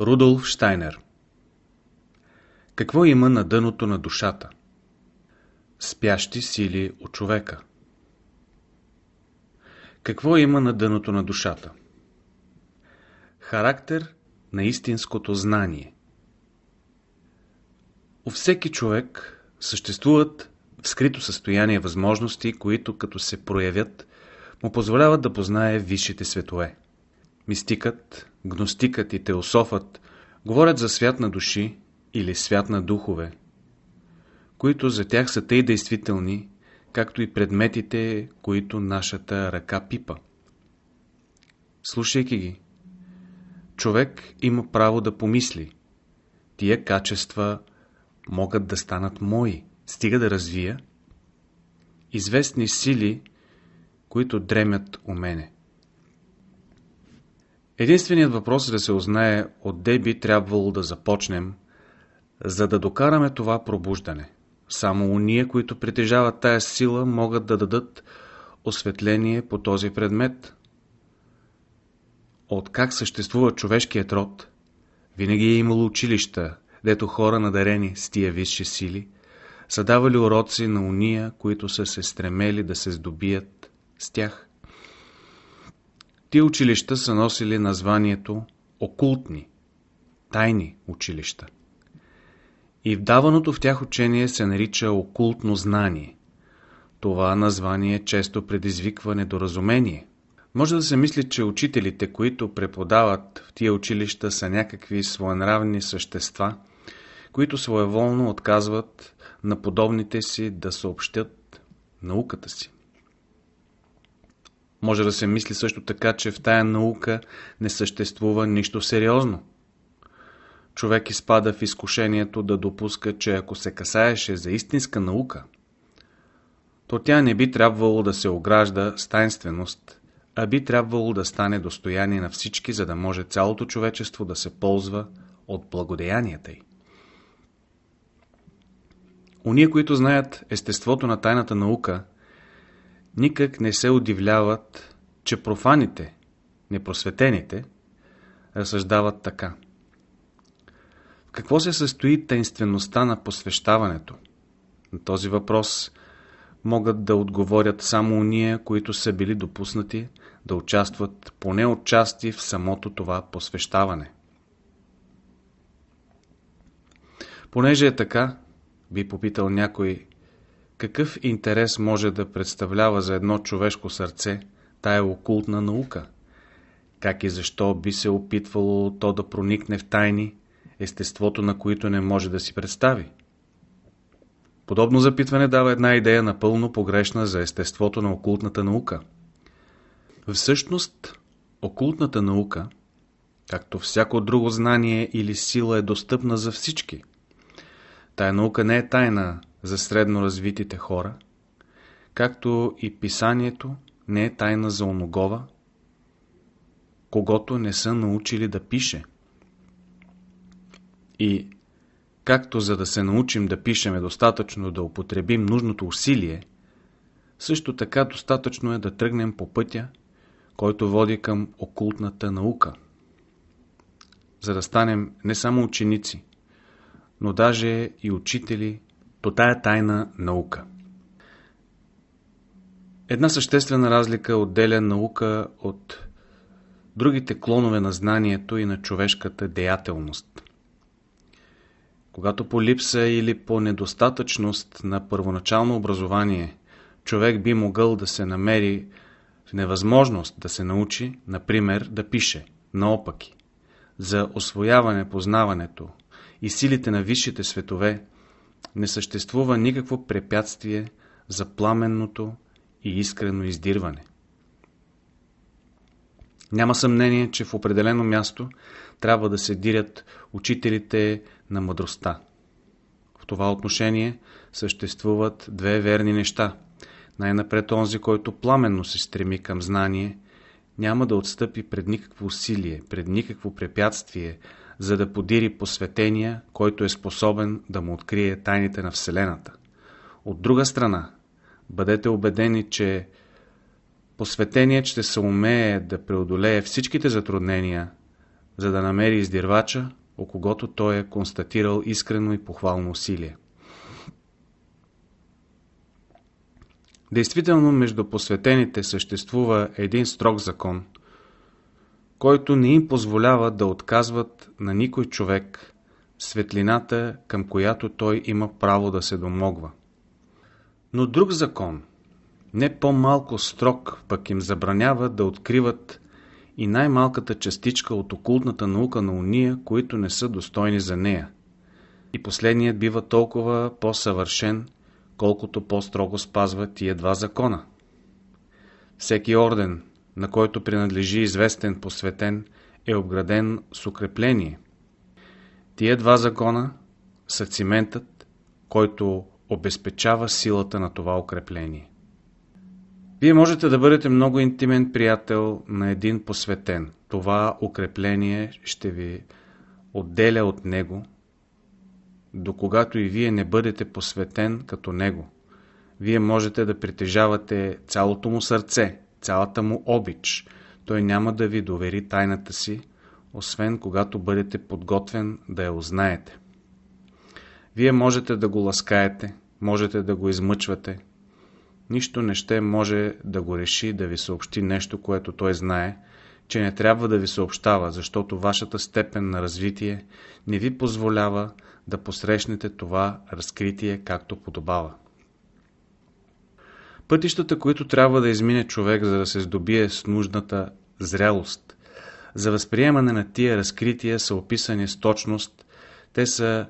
Рудолф Штайнер Какво има на дъното на душата? Спящи сили от човека. Какво има на дъното на душата? Характер на истинското знание. У всеки човек съществуват в скрито състояние възможности, които като се проявят, му позволяват да познае висшите светове. Мистикът, гностикът и теософът говорят за свят на души или свят на духове, които за тях са тъй действителни, както и предметите, които нашата ръка пипа. Слушайки ги, човек има право да помисли. Тия качества могат да станат мои, стига да развия известни сили, които дремят у мене. Единственият въпрос е да се узнае отде би трябвало да започнем, за да докараме това пробуждане. Само уния, които притежават тая сила, могат да дадат осветление по този предмет. От как съществува човешкият род, винаги е имало училища, дето хора надарени с тия висши сили, са давали уроци на уния, които са се стремели да се здобият с тях. Тия училища са носили названието окултни, тайни училища. И вдаваното в тях учение се нарича окултно знание. Това название е често предизвиква недоразумение. Може да се мисли, че учителите, които преподават в тия училища, са някакви своенравни същества, които своеволно отказват на подобните си да съобщят науката си. Може да се мисли също така, че в тая наука не съществува нищо сериозно. Човек изпада в изкушението да допуска, че ако се касаеше за истинска наука, то тя не би трябвало да се огражда с тайнственост, а би трябвало да стане достояние на всички, за да може цялото човечество да се ползва от благодеянията й. Оние, които знаят естеството на тайната наука – никак не се удивляват, че профаните, непросветените, разсъждават така. В какво се състои тайнствеността на посвещаването? На този въпрос могат да отговорят само уния, които са били допуснати да участват поне отчасти в самото това посвещаване. Понеже е така, би попитал някой какъв интерес може да представлява за едно човешко сърце тая окултна наука? Как и защо би се опитвало то да проникне в тайни, естеството на които не може да си представи? Подобно запитване дава една идея напълно погрешна за естеството на окултната наука. Всъщност, окултната наука, както всяко друго знание или сила, е достъпна за всички. Тая наука не е тайна, за средно развитите хора, както и писанието не е тайна за оногова, когато не са научили да пише. И както за да се научим да пишем е достатъчно да употребим нужното усилие, също така достатъчно е да тръгнем по пътя, който води към окултната наука, за да станем не само ученици, но даже и учители, по тая тайна наука. Една съществена разлика отделя наука от другите клонове на знанието и на човешката деятелност. Когато по липса или по недостатъчност на първоначално образование човек би могъл да се намери в невъзможност да се научи, например, да пише, наопаки, за освояване познаването и силите на висшите светове – не съществува никакво препятствие за пламенното и искрено издирване. Няма съмнение, че в определено място трябва да се дирят учителите на мъдростта. В това отношение съществуват две верни неща. Най-напред онзи, който пламенно се стреми към знание, няма да отстъпи пред никакво усилие, пред никакво препятствие, за да подири посветения, който е способен да му открие тайните на Вселената. От друга страна, бъдете убедени, че посветеният ще се умее да преодолее всичките затруднения, за да намери издирвача, о когото той е констатирал искрено и похвално усилие. Действително между посветените съществува един строг закон – който не им позволява да отказват на никой човек светлината, към която той има право да се домогва. Но друг закон, не по-малко строг, пък им забранява да откриват и най-малката частичка от окултната наука на уния, които не са достойни за нея. И последният бива толкова по-съвършен, колкото по-строго спазват тия два закона. Всеки орден – на който принадлежи известен посветен, е обграден с укрепление. Тия два закона са циментът, който обезпечава силата на това укрепление. Вие можете да бъдете много интимен приятел на един посветен. Това укрепление ще ви отделя от него, докогато и вие не бъдете посветен като него. Вие можете да притежавате цялото му сърце – цялата му обич. Той няма да ви довери тайната си, освен когато бъдете подготвен да я узнаете. Вие можете да го ласкаете, можете да го измъчвате. Нищо не ще може да го реши да ви съобщи нещо, което той знае, че не трябва да ви съобщава, защото вашата степен на развитие не ви позволява да посрещнете това разкритие както подобава. Пътищата, които трябва да измине човек, за да се здобие с нужната зрялост. За възприемане на тия разкрития са описани с точност. Те са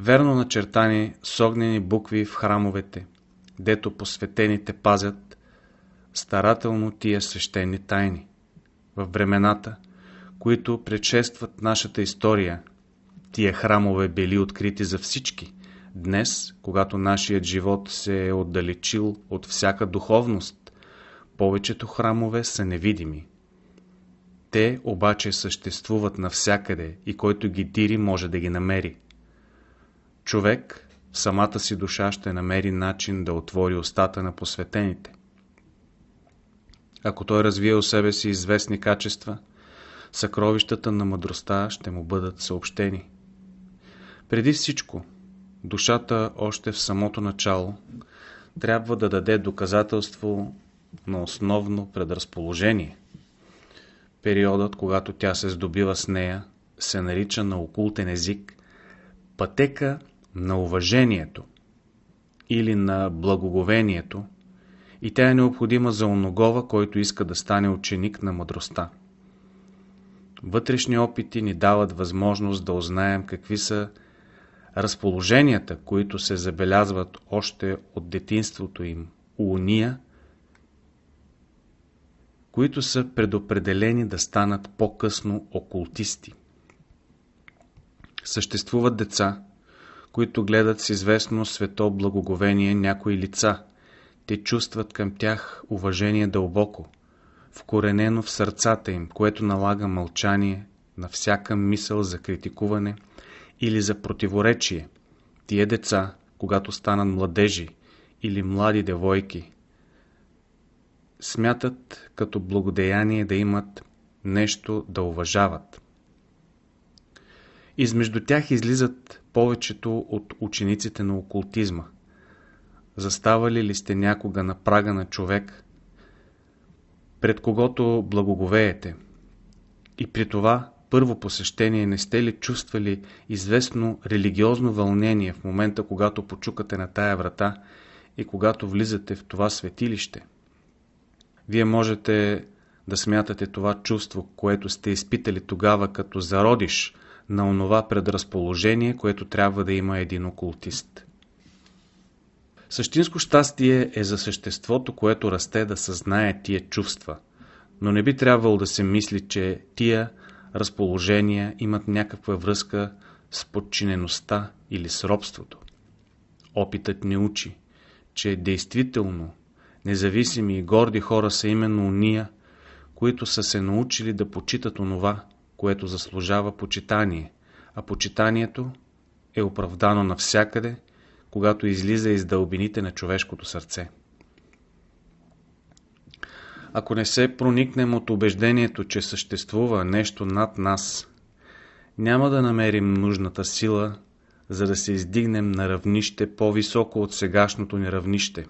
верно начертани с огнени букви в храмовете, дето посветените пазят старателно тия свещени тайни. В времената, които предшестват нашата история, тия храмове били открити за всички – Днес, когато нашият живот се е отдалечил от всяка духовност, повечето храмове са невидими. Те обаче съществуват навсякъде и който ги дири може да ги намери. Човек в самата си душа ще намери начин да отвори устата на посветените. Ако той развие у себе си известни качества, съкровищата на мъдростта ще му бъдат съобщени. Преди всичко, Душата още в самото начало трябва да даде доказателство на основно предразположение. Периодът, когато тя се здобива с нея, се нарича на окултен език пътека на уважението или на благоговението и тя е необходима за оногова, който иска да стане ученик на мъдростта. Вътрешни опити ни дават възможност да узнаем какви са разположенията, които се забелязват още от детинството им у уния, които са предопределени да станат по-късно окултисти. Съществуват деца, които гледат с известно свето благоговение някои лица. Те чувстват към тях уважение дълбоко, вкоренено в сърцата им, което налага мълчание на всяка мисъл за критикуване – или за противоречие. Тие деца, когато станат младежи или млади девойки, смятат като благодеяние да имат нещо да уважават. Измежду тях излизат повечето от учениците на окултизма. Заставали ли сте някога на прага на човек, пред когото благоговеете? И при това първо посещение не сте ли чувствали известно религиозно вълнение в момента, когато почукате на тая врата и когато влизате в това светилище? Вие можете да смятате това чувство, което сте изпитали тогава като зародиш на онова предразположение, което трябва да има един окултист. Същинско щастие е за съществото, което расте да съзнае тия чувства, но не би трябвало да се мисли, че тия разположения имат някаква връзка с подчинеността или с робството. Опитът ни учи, че действително независими и горди хора са именно уния, които са се научили да почитат онова, което заслужава почитание, а почитанието е оправдано навсякъде, когато излиза из дълбините на човешкото сърце ако не се проникнем от убеждението, че съществува нещо над нас, няма да намерим нужната сила, за да се издигнем на равнище по-високо от сегашното ни равнище.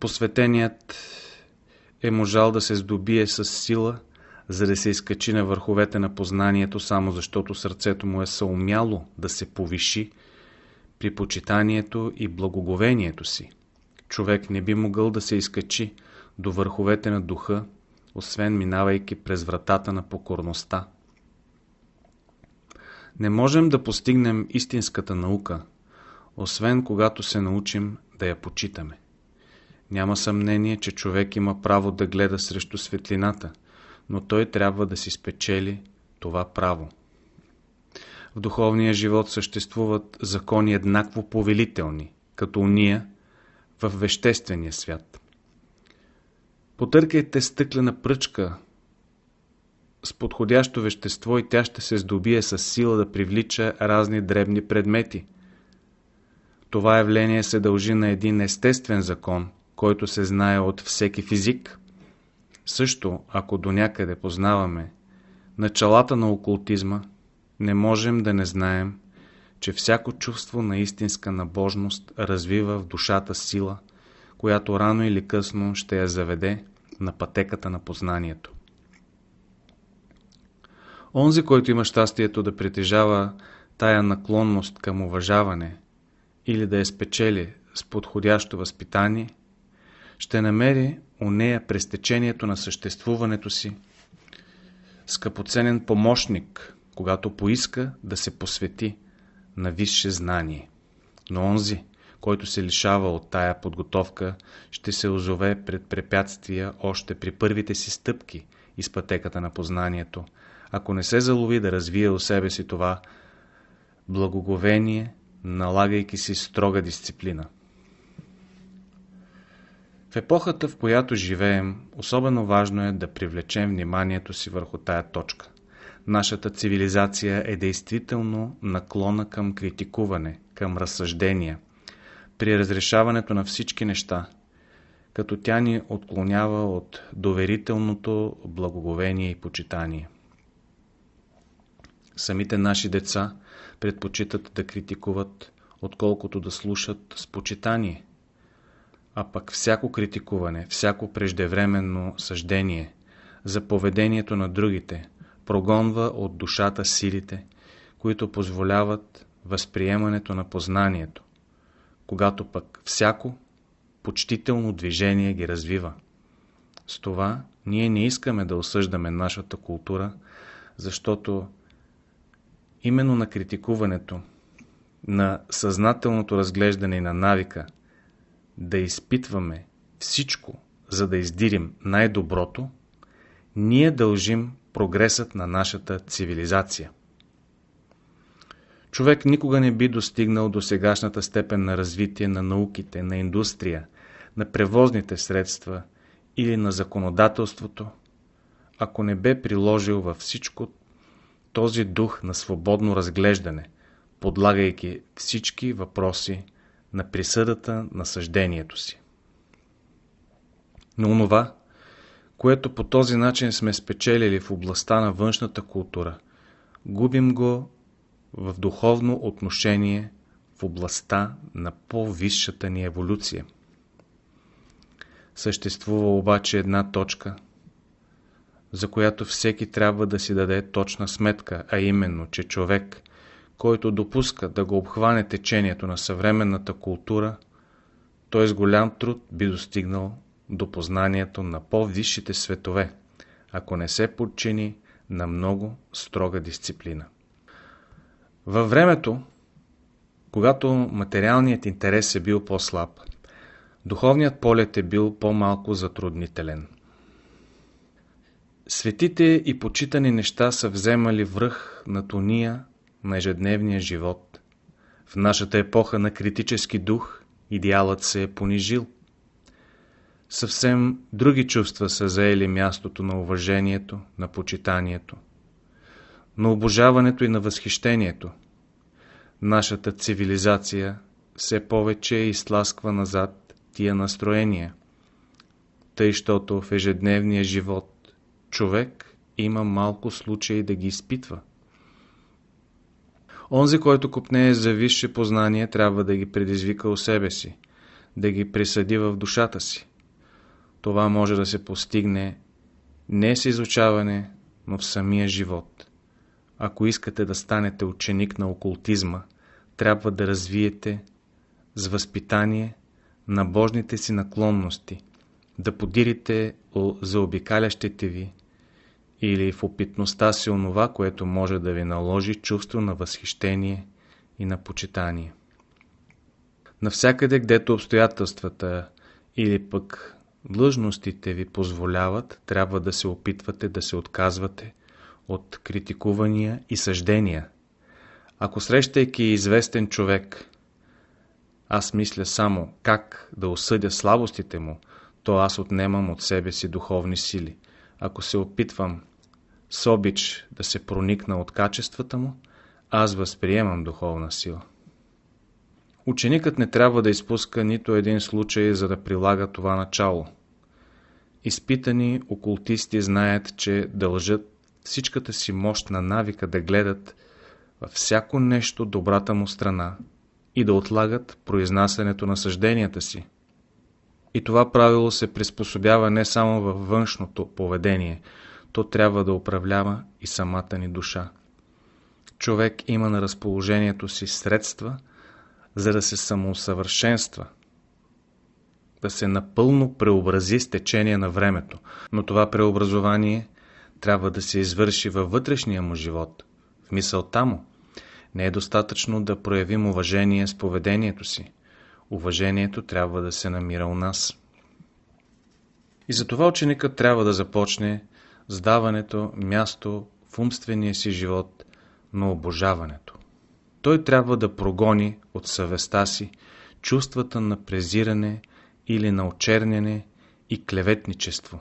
Посветеният е можал да се здобие с сила, за да се изкачи на върховете на познанието, само защото сърцето му е съумяло да се повиши при почитанието и благоговението си човек не би могъл да се изкачи до върховете на духа, освен минавайки през вратата на покорността. Не можем да постигнем истинската наука, освен когато се научим да я почитаме. Няма съмнение, че човек има право да гледа срещу светлината, но той трябва да си спечели това право. В духовния живот съществуват закони еднакво повелителни, като уния, в веществения свят. Потъркайте стъклена пръчка с подходящо вещество и тя ще се здобие с сила да привлича разни дребни предмети. Това явление се дължи на един естествен закон, който се знае от всеки физик. Също, ако до някъде познаваме началата на окултизма, не можем да не знаем – че всяко чувство на истинска набожност развива в душата сила, която рано или късно ще я заведе на пътеката на познанието. Онзи, който има щастието да притежава тая наклонност към уважаване или да я спечели с подходящо възпитание, ще намери у нея през течението на съществуването си скъпоценен помощник, когато поиска да се посвети, на висше знание. Но онзи, който се лишава от тая подготовка, ще се озове пред препятствия още при първите си стъпки из пътеката на познанието, ако не се залови да развие у себе си това благоговение, налагайки си строга дисциплина. В епохата, в която живеем, особено важно е да привлечем вниманието си върху тая точка. Нашата цивилизация е действително наклона към критикуване, към разсъждения, при разрешаването на всички неща, като тя ни отклонява от доверителното благоговение и почитание. Самите наши деца предпочитат да критикуват, отколкото да слушат с почитание. А пък всяко критикуване, всяко преждевременно съждение за поведението на другите – прогонва от душата силите, които позволяват възприемането на познанието, когато пък всяко почтително движение ги развива. С това ние не искаме да осъждаме нашата култура, защото именно на критикуването, на съзнателното разглеждане и на навика, да изпитваме всичко, за да издирим най-доброто, ние дължим прогресът на нашата цивилизация. Човек никога не би достигнал до сегашната степен на развитие на науките, на индустрия, на превозните средства или на законодателството, ако не бе приложил във всичко този дух на свободно разглеждане, подлагайки всички въпроси на присъдата на съждението си. Но онова, което по този начин сме спечелили в областта на външната култура. Губим го в духовно отношение в областта на по-висшата ни еволюция. Съществува обаче една точка, за която всеки трябва да си даде точна сметка, а именно, че човек, който допуска да го обхване течението на съвременната култура, той с голям труд би достигнал до познанието на по-висшите светове, ако не се подчини на много строга дисциплина. Във времето, когато материалният интерес е бил по-слаб, духовният полет е бил по-малко затруднителен. Светите и почитани неща са вземали връх на тония на ежедневния живот. В нашата епоха на критически дух идеалът се е понижил. Съвсем други чувства са заели мястото на уважението, на почитанието, на обожаването и на възхищението. Нашата цивилизация все повече изтласква назад тия настроения, тъй, щото в ежедневния живот човек има малко случаи да ги изпитва. Онзи, който купнее за висше познание, трябва да ги предизвика у себе си, да ги присъди в душата си. Това може да се постигне не с изучаване, но в самия живот. Ако искате да станете ученик на окултизма, трябва да развиете с възпитание на божните си наклонности, да подирите заобикалящите ви или в опитността си онова, което може да ви наложи чувство на възхищение и на почитание. Навсякъде, гдето обстоятелствата или пък Длъжностите ви позволяват, трябва да се опитвате да се отказвате от критикувания и съждения. Ако срещайки известен човек, аз мисля само как да осъдя слабостите му, то аз отнемам от себе си духовни сили. Ако се опитвам с обич да се проникна от качествата му, аз възприемам духовна сила. Ученикът не трябва да изпуска нито един случай, за да прилага това начало. Изпитани окултисти знаят, че дължат всичката си мощ на навика да гледат във всяко нещо добрата му страна и да отлагат произнасянето на съжденията си. И това правило се приспособява не само във външното поведение, то трябва да управлява и самата ни душа. Човек има на разположението си средства – за да се самоусъвършенства, да се напълно преобрази с течение на времето. Но това преобразование трябва да се извърши във вътрешния му живот, в мисълта му. Не е достатъчно да проявим уважение с поведението си. Уважението трябва да се намира у нас. И затова ученикът трябва да започне сдаването, място в умствения си живот на обожаването той трябва да прогони от съвестта си чувствата на презиране или на очерняне и клеветничество,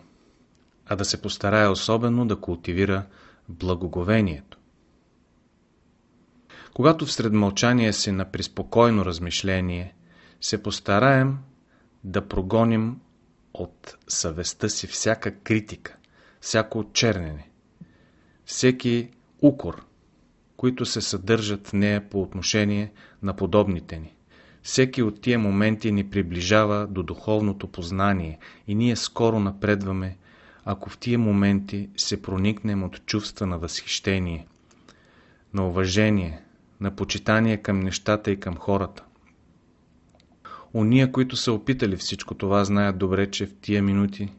а да се постарае особено да култивира благоговението. Когато всред мълчание си на приспокойно размишление се постараем да прогоним от съвестта си всяка критика, всяко очернене, всеки укор – които се съдържат в нея по отношение на подобните ни. Всеки от тия моменти ни приближава до духовното познание и ние скоро напредваме, ако в тия моменти се проникнем от чувства на възхищение, на уважение, на почитание към нещата и към хората. Ония, които са опитали всичко това, знаят добре, че в тия минути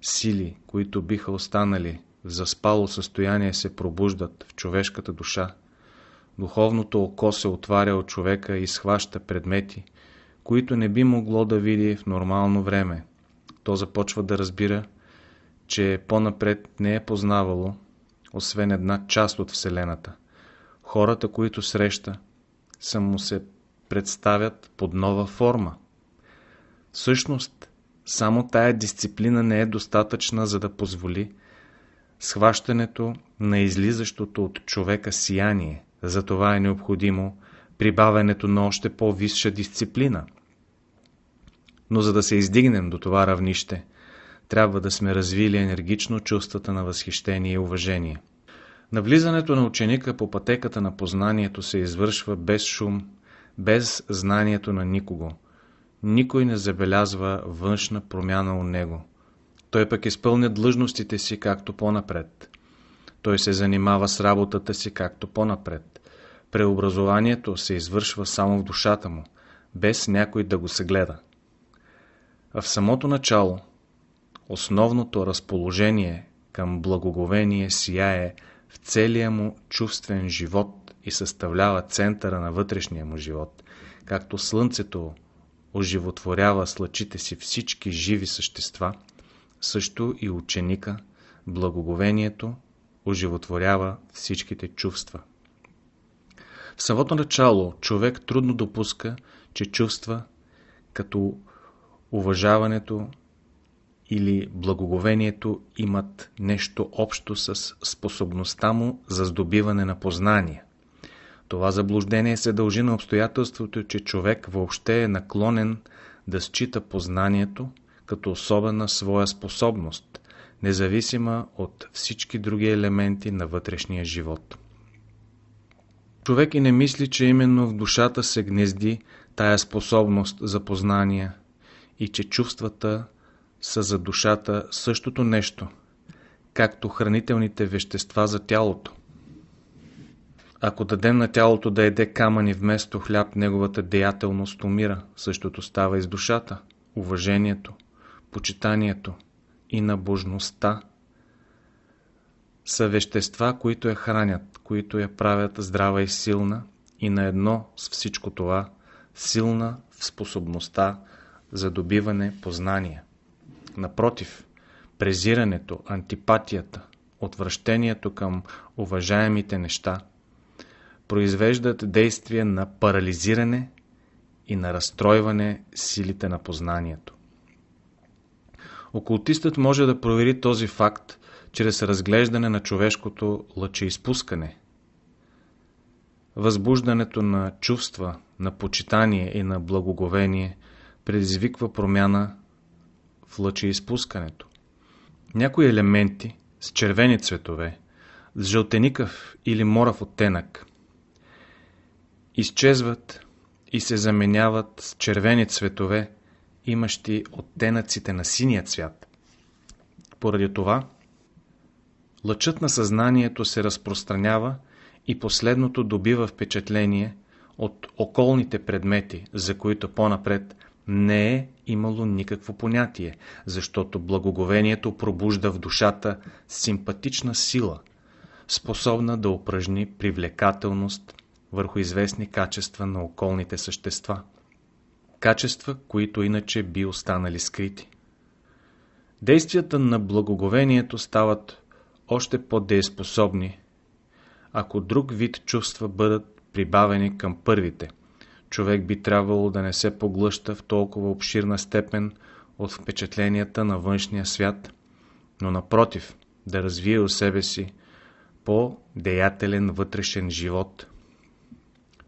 сили, които биха останали в заспало състояние се пробуждат в човешката душа. Духовното око се отваря от човека и схваща предмети, които не би могло да види в нормално време. То започва да разбира, че по-напред не е познавало, освен една част от Вселената. Хората, които среща, само се представят под нова форма. Всъщност, само тая дисциплина не е достатъчна, за да позволи Схващането на излизащото от човека сияние, за това е необходимо прибавянето на още по-висша дисциплина. Но за да се издигнем до това равнище, трябва да сме развили енергично чувствата на възхищение и уважение. Навлизането на ученика по пътеката на познанието се извършва без шум, без знанието на никого. Никой не забелязва външна промяна у него – той пък изпълня длъжностите си както по-напред. Той се занимава с работата си както по-напред. Преобразованието се извършва само в душата му, без някой да го се гледа. А в самото начало, основното разположение към благоговение сияе в целия му чувствен живот и съставлява центъра на вътрешния му живот, както слънцето оживотворява с лъчите си всички живи същества – също и ученика, благоговението оживотворява всичките чувства. В самото начало човек трудно допуска, че чувства като уважаването или благоговението имат нещо общо с способността му за здобиване на познание. Това заблуждение се дължи на обстоятелството, че човек въобще е наклонен да счита познанието – като особена своя способност, независима от всички други елементи на вътрешния живот. Човек и не мисли, че именно в душата се гнезди тая способност за познание и че чувствата са за душата същото нещо, както хранителните вещества за тялото. Ако дадем на тялото да еде камъни вместо хляб, неговата деятелност умира. Същото става и с душата, уважението, почитанието и на божността са вещества, които я хранят, които я правят здрава и силна и на едно с всичко това силна в способността за добиване познания. Напротив, презирането, антипатията, отвращението към уважаемите неща произвеждат действие на парализиране и на разстройване силите на познанието. Окултистът може да провери този факт чрез разглеждане на човешкото лъчеизпускане. Възбуждането на чувства, на почитание и на благоговение предизвиква промяна в лъчеизпускането. Някои елементи с червени цветове, с жълтеникъв или морав оттенък изчезват и се заменяват с червени цветове имащи оттенъците на синия цвят. Поради това, лъчът на съзнанието се разпространява и последното добива впечатление от околните предмети, за които по-напред не е имало никакво понятие, защото благоговението пробужда в душата симпатична сила, способна да упражни привлекателност върху известни качества на околните същества качества, които иначе би останали скрити. Действията на благоговението стават още по-дееспособни, ако друг вид чувства бъдат прибавени към първите. Човек би трябвало да не се поглъща в толкова обширна степен от впечатленията на външния свят, но напротив, да развие у себе си по-деятелен вътрешен живот.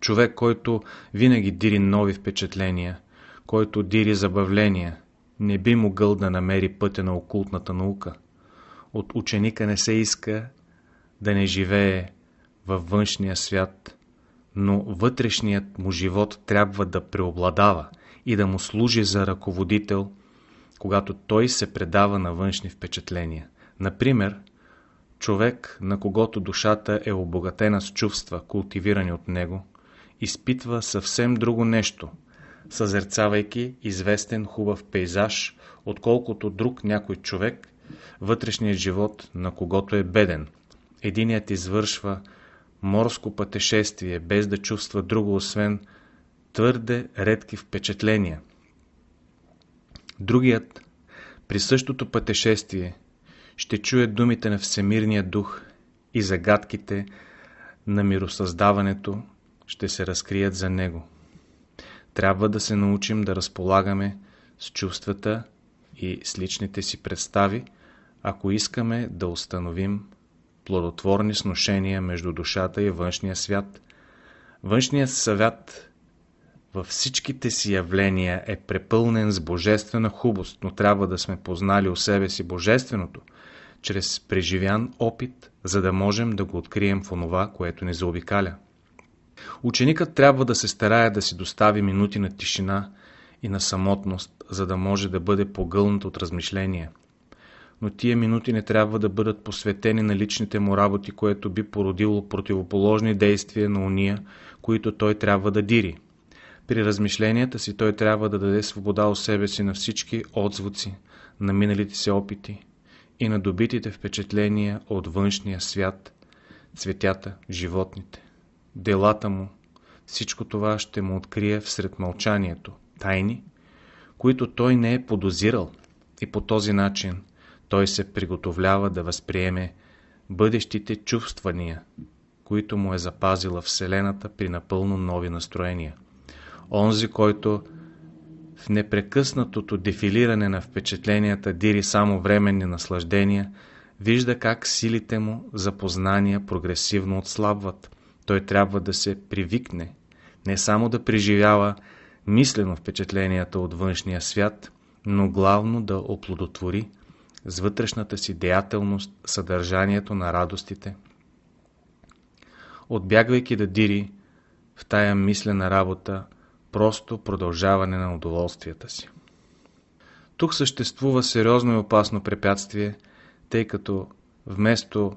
Човек, който винаги дири нови впечатления, който дири забавления, не би могъл да намери пътя на окултната наука. От ученика не се иска да не живее във външния свят, но вътрешният му живот трябва да преобладава и да му служи за ръководител, когато той се предава на външни впечатления. Например, човек, на когото душата е обогатена с чувства, култивирани от него, изпитва съвсем друго нещо – съзерцавайки известен хубав пейзаж, отколкото друг някой човек, вътрешният живот на когото е беден. Единият извършва морско пътешествие, без да чувства друго, освен твърде редки впечатления. Другият при същото пътешествие ще чуе думите на Всемирния дух и загадките на миросъздаването ще се разкрият за него. Трябва да се научим да разполагаме с чувствата и с личните си представи, ако искаме да установим плодотворни сношения между душата и външния свят. Външният съвят във всичките си явления е препълнен с божествена хубост, но трябва да сме познали у себе си божественото, чрез преживян опит, за да можем да го открием в онова, което ни заобикаля. Ученикът трябва да се старае да си достави минути на тишина и на самотност, за да може да бъде погълнат от размишления. Но тия минути не трябва да бъдат посветени на личните му работи, което би породило противоположни действия на уния, които той трябва да дири. При размишленията си той трябва да даде свобода у себе си на всички отзвуци, на миналите си опити и на добитите впечатления от външния свят, цветята, животните делата му, всичко това ще му открие всред мълчанието, тайни, които той не е подозирал и по този начин той се приготовлява да възприеме бъдещите чувствания, които му е запазила Вселената при напълно нови настроения. Онзи, който в непрекъснатото дефилиране на впечатленията дири само временни наслаждения, вижда как силите му за познания прогресивно отслабват, той трябва да се привикне, не само да преживява мислено впечатленията от външния свят, но главно да оплодотвори с вътрешната си деятелност съдържанието на радостите. Отбягвайки да дири в тая мислена работа, просто продължаване на удоволствията си. Тук съществува сериозно и опасно препятствие, тъй като вместо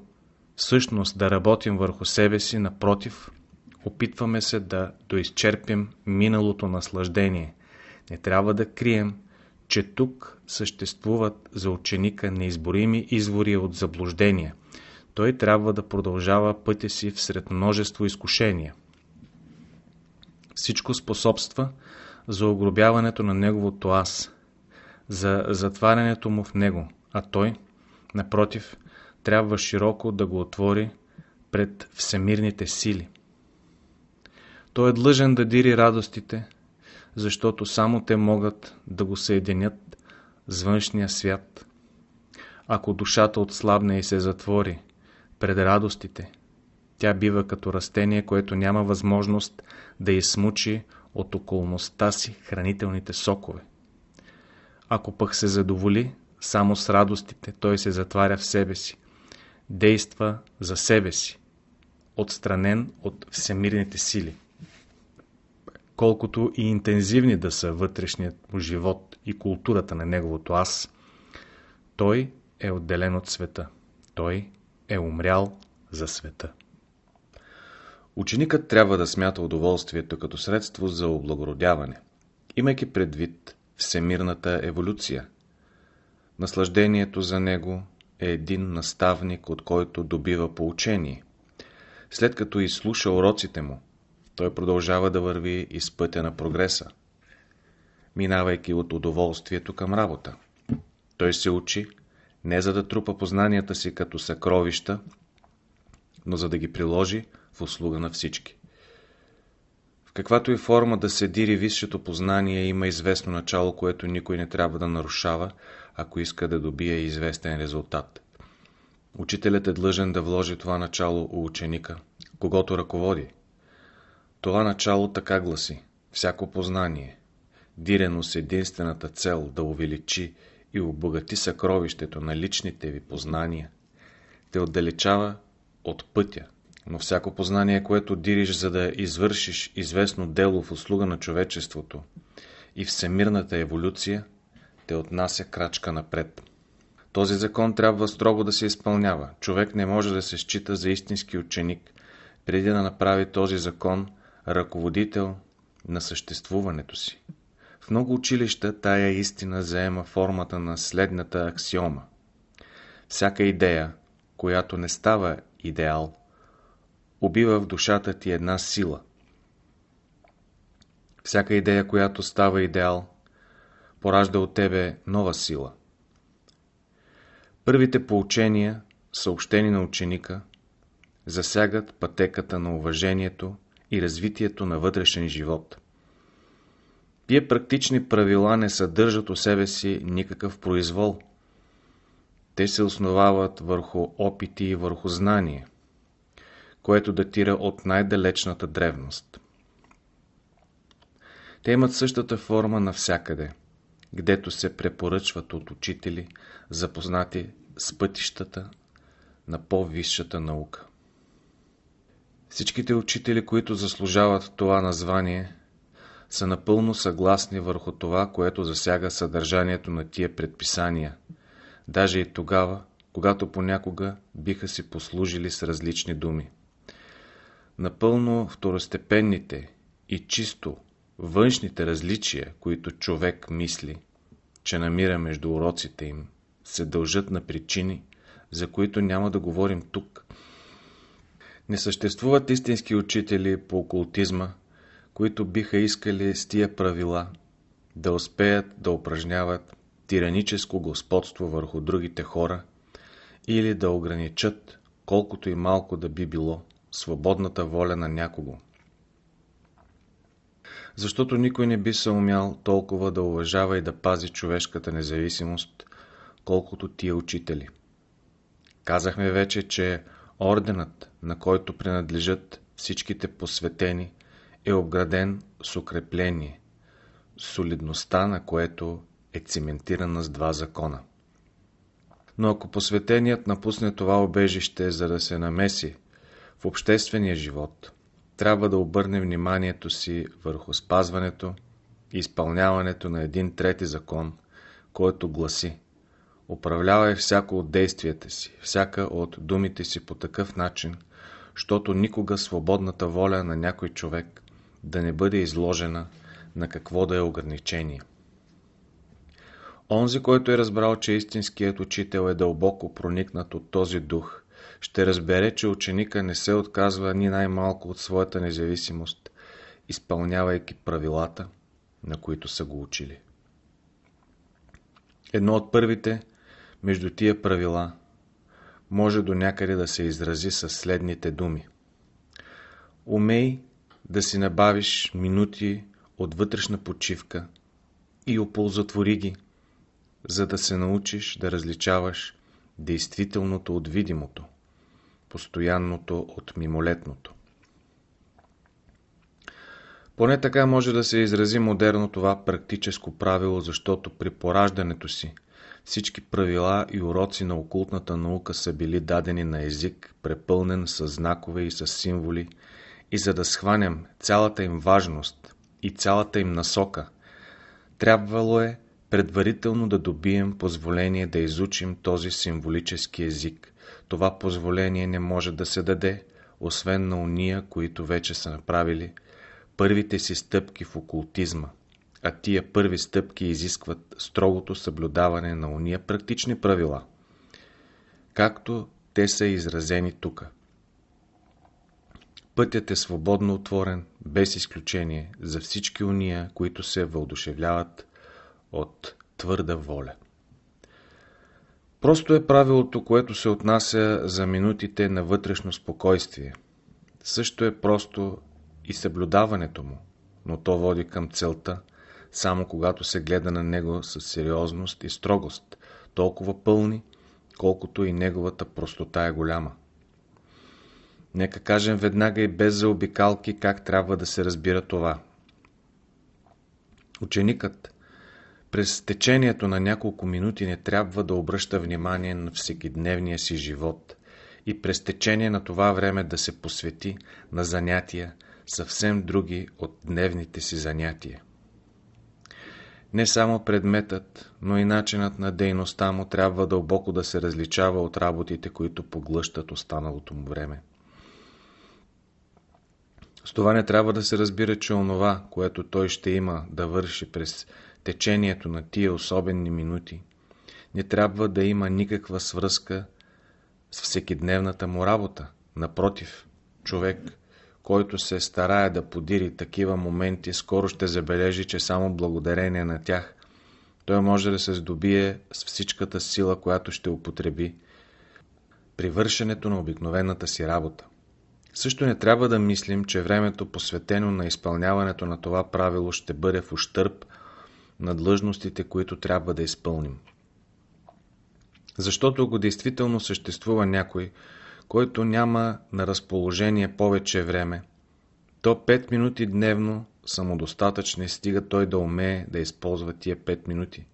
всъщност да работим върху себе си, напротив, опитваме се да доизчерпим миналото наслаждение. Не трябва да крием, че тук съществуват за ученика неизборими извори от заблуждения. Той трябва да продължава пътя си всред множество изкушения. Всичко способства за огробяването на неговото аз, за затварянето му в него, а той, напротив, трябва широко да го отвори пред всемирните сили. Той е длъжен да дири радостите, защото само те могат да го съединят с външния свят. Ако душата отслабне и се затвори пред радостите, тя бива като растение, което няма възможност да измучи от околността си хранителните сокове. Ако пък се задоволи само с радостите, той се затваря в себе си, действа за себе си, отстранен от всемирните сили. Колкото и интензивни да са вътрешният му живот и културата на неговото аз, той е отделен от света. Той е умрял за света. Ученикът трябва да смята удоволствието като средство за облагородяване, имайки предвид всемирната еволюция. Наслаждението за него – е един наставник, от който добива поучение. След като изслуша уроците му, той продължава да върви из пътя на прогреса, минавайки от удоволствието към работа. Той се учи не за да трупа познанията си като съкровища, но за да ги приложи в услуга на всички. В каквато и форма да се дири висшето познание, има известно начало, което никой не трябва да нарушава, ако иска да добие известен резултат. Учителят е длъжен да вложи това начало у ученика, когато ръководи. Това начало така гласи всяко познание, дирено с единствената цел да увеличи и обогати съкровището на личните ви познания, те отдалечава от пътя. Но всяко познание, което дириш, за да извършиш известно дело в услуга на човечеството и всемирната еволюция – те отнася крачка напред. Този закон трябва строго да се изпълнява. Човек не може да се счита за истински ученик, преди да направи този закон ръководител на съществуването си. В много училища тая истина заема формата на следната аксиома. Всяка идея, която не става идеал, убива в душата ти една сила. Всяка идея, която става идеал, поражда от тебе нова сила. Първите поучения, съобщени на ученика, засягат пътеката на уважението и развитието на вътрешен живот. Тие практични правила не съдържат у себе си никакъв произвол. Те се основават върху опити и върху знание, което датира от най-далечната древност. Те имат същата форма навсякъде – гдето се препоръчват от учители, запознати с пътищата на по-висшата наука. Всичките учители, които заслужават това название, са напълно съгласни върху това, което засяга съдържанието на тия предписания, даже и тогава, когато понякога биха си послужили с различни думи. Напълно второстепенните и чисто външните различия, които човек мисли, че намира между уроците им, се дължат на причини, за които няма да говорим тук. Не съществуват истински учители по окултизма, които биха искали с тия правила да успеят да упражняват тираническо господство върху другите хора или да ограничат, колкото и малко да би било, свободната воля на някого защото никой не би се умял толкова да уважава и да пази човешката независимост, колкото тия учители. Казахме вече, че орденът, на който принадлежат всичките посветени, е обграден с укрепление, солидността на което е цементирана с два закона. Но ако посветеният напусне това обежище, за да се намеси в обществения живот – трябва да обърне вниманието си върху спазването и изпълняването на един трети закон, който гласи Управлявай всяко от действията си, всяка от думите си по такъв начин, защото никога свободната воля на някой човек да не бъде изложена на какво да е ограничение. Онзи, който е разбрал, че истинският учител е дълбоко проникнат от този дух ще разбере, че ученика не се отказва ни най-малко от своята независимост, изпълнявайки правилата, на които са го учили. Едно от първите между тия правила може до някъде да се изрази със следните думи. Умей да си набавиш минути от вътрешна почивка и оползотвори ги, за да се научиш да различаваш действителното от видимото, постоянното от мимолетното. Поне така може да се изрази модерно това практическо правило, защото при пораждането си всички правила и уроци на окултната наука са били дадени на език, препълнен с знакове и с символи, и за да схванем цялата им важност и цялата им насока, трябвало е предварително да добием позволение да изучим този символически език. Това позволение не може да се даде, освен на уния, които вече са направили първите си стъпки в окултизма. А тия първи стъпки изискват строгото съблюдаване на уния практични правила, както те са изразени тук. Пътят е свободно отворен, без изключение, за всички уния, които се въодушевляват от твърда воля. Просто е правилото, което се отнася за минутите на вътрешно спокойствие. Също е просто и съблюдаването му, но то води към целта, само когато се гледа на него с сериозност и строгост, толкова пълни, колкото и неговата простота е голяма. Нека кажем веднага и без заобикалки как трябва да се разбира това. Ученикът, през течението на няколко минути не трябва да обръща внимание на всекидневния си живот и през течение на това време да се посвети на занятия, съвсем други от дневните си занятия. Не само предметът, но и начинът на дейността му трябва дълбоко да се различава от работите, които поглъщат останалото му време. С това не трябва да се разбира, че онова, което той ще има да върши през течението на тия особени минути, не трябва да има никаква свръзка с всекидневната му работа. Напротив, човек, който се старае да подири такива моменти, скоро ще забележи, че само благодарение на тях той може да се здобие с всичката сила, която ще употреби при вършенето на обикновената си работа. Също не трябва да мислим, че времето посветено на изпълняването на това правило ще бъде в ущърп на длъжностите, които трябва да изпълним. Защото ако действително съществува някой, който няма на разположение повече време, то 5 минути дневно и стига той да умее да използва тия 5 минути.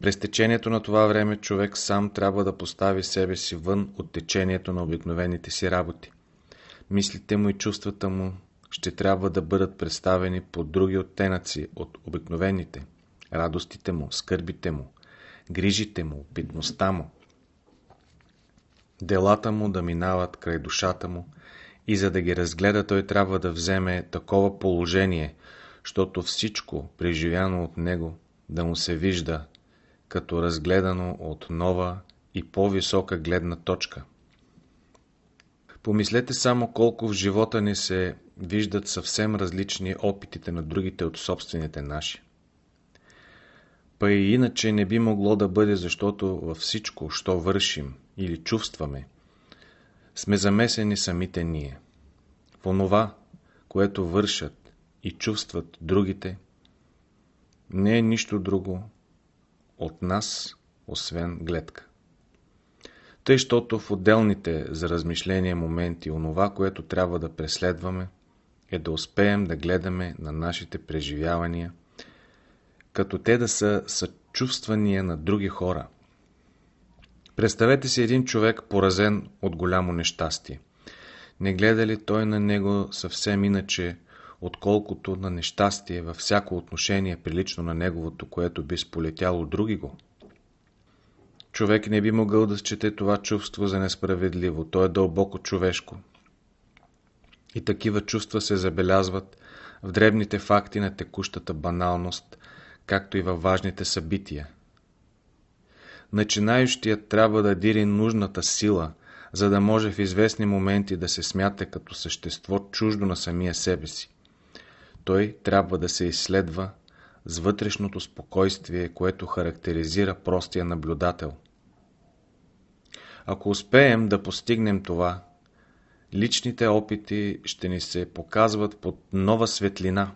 През течението на това време човек сам трябва да постави себе си вън от течението на обикновените си работи. Мислите му и чувствата му ще трябва да бъдат представени по други оттенъци от обикновените, радостите му, скърбите му, грижите му, бедността му. Делата му да минават край душата му и за да ги разгледа той трябва да вземе такова положение, защото всичко, преживяно от него, да му се вижда, като разгледано от нова и по-висока гледна точка. Помислете само колко в живота ни се виждат съвсем различни опитите на другите от собствените наши. Па и иначе не би могло да бъде, защото във всичко, що вършим или чувстваме, сме замесени самите ние. В онова, което вършат и чувстват другите, не е нищо друго от нас, освен гледка. Тъй, щото в отделните за размишление моменти онова, което трябва да преследваме, е да успеем да гледаме на нашите преживявания, като те да са съчувствания на други хора. Представете си един човек поразен от голямо нещастие. Не гледа ли той на него съвсем иначе, отколкото на нещастие във всяко отношение прилично на неговото, което би сполетяло други го? Човек не би могъл да счете това чувство за несправедливо. То е дълбоко човешко, и такива чувства се забелязват в дребните факти на текущата баналност, както и във важните събития. Начинающият трябва да дири нужната сила, за да може в известни моменти да се смята като същество чуждо на самия себе си. Той трябва да се изследва с вътрешното спокойствие, което характеризира простия наблюдател. Ако успеем да постигнем това, личните опити ще ни се показват под нова светлина.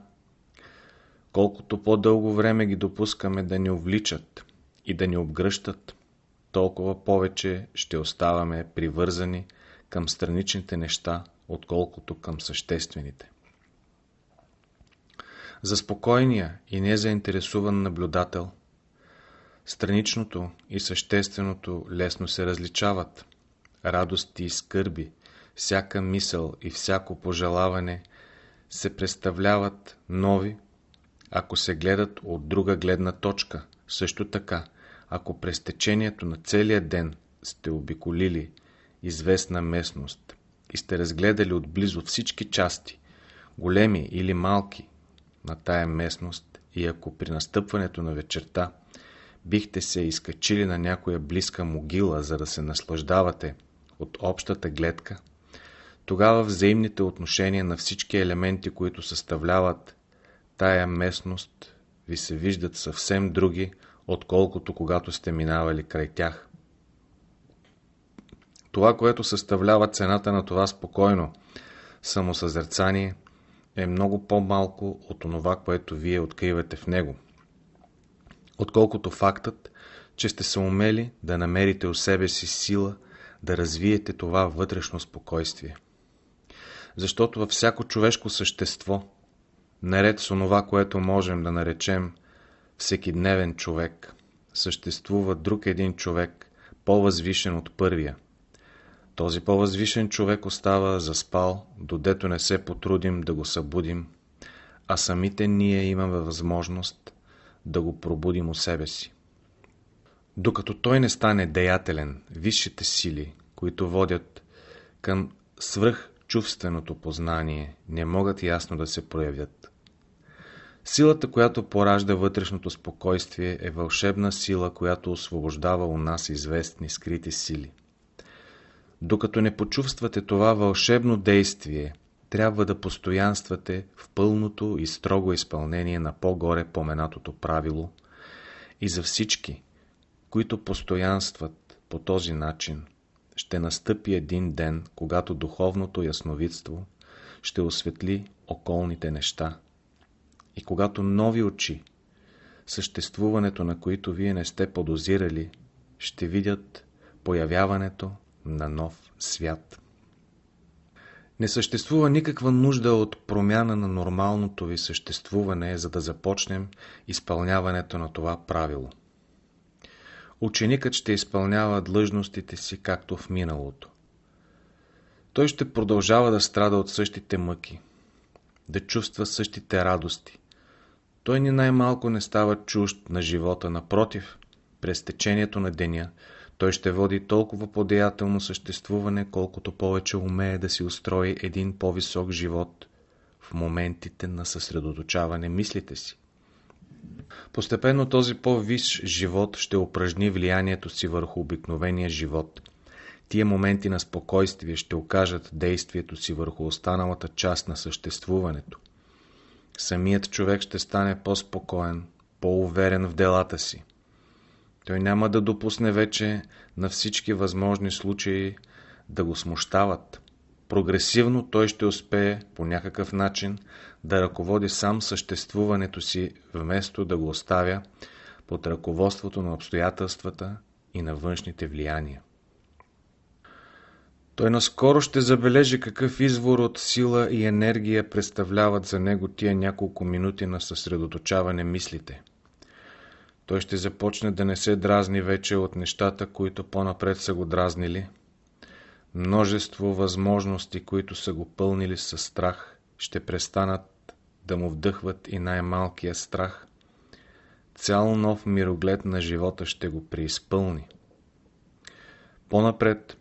Колкото по-дълго време ги допускаме да ни увличат и да ни обгръщат, толкова повече ще оставаме привързани към страничните неща, отколкото към съществените. За спокойния и незаинтересуван наблюдател, страничното и същественото лесно се различават. Радости и скърби, всяка мисъл и всяко пожелаване се представляват нови, ако се гледат от друга гледна точка. Също така, ако през течението на целия ден сте обиколили известна местност и сте разгледали отблизо всички части, големи или малки, на тая местност и ако при настъпването на вечерта бихте се изкачили на някоя близка могила, за да се наслаждавате от общата гледка – тогава взаимните отношения на всички елементи, които съставляват тая местност, ви се виждат съвсем други, отколкото когато сте минавали край тях. Това, което съставлява цената на това спокойно самосъзерцание, е много по-малко от онова, което вие откривате в него, отколкото фактът, че сте се умели да намерите у себе си сила да развиете това вътрешно спокойствие – защото във всяко човешко същество, наред с онова, което можем да наречем всекидневен човек, съществува друг един човек, по-възвишен от първия. Този по-възвишен човек остава заспал, додето не се потрудим да го събудим, а самите ние имаме възможност да го пробудим у себе си. Докато той не стане деятелен, висшите сили, които водят към свръх чувственото познание не могат ясно да се проявят. Силата, която поражда вътрешното спокойствие, е вълшебна сила, която освобождава у нас известни скрити сили. Докато не почувствате това вълшебно действие, трябва да постоянствате в пълното и строго изпълнение на по-горе поменатото правило и за всички, които постоянстват по този начин – ще настъпи един ден, когато духовното ясновидство ще осветли околните неща и когато нови очи, съществуването на които вие не сте подозирали, ще видят появяването на нов свят. Не съществува никаква нужда от промяна на нормалното ви съществуване, за да започнем изпълняването на това правило ученикът ще изпълнява длъжностите си както в миналото. Той ще продължава да страда от същите мъки, да чувства същите радости. Той ни най-малко не става чужд на живота, напротив, през течението на деня, той ще води толкова подеятелно съществуване, колкото повече умее да си устрои един по-висок живот в моментите на съсредоточаване мислите си. Постепенно този по-висш живот ще упражни влиянието си върху обикновения живот. Тия моменти на спокойствие ще окажат действието си върху останалата част на съществуването. Самият човек ще стане по-спокоен, по-уверен в делата си. Той няма да допусне вече на всички възможни случаи да го смущават – Прогресивно той ще успее по някакъв начин да ръководи сам съществуването си, вместо да го оставя под ръководството на обстоятелствата и на външните влияния. Той наскоро ще забележи какъв извор от сила и енергия представляват за него тия няколко минути на съсредоточаване мислите. Той ще започне да не се дразни вече от нещата, които по-напред са го дразнили – Множество възможности, които са го пълнили с страх, ще престанат да му вдъхват и най-малкия страх. Цял нов мироглед на живота ще го преизпълни. По-напред,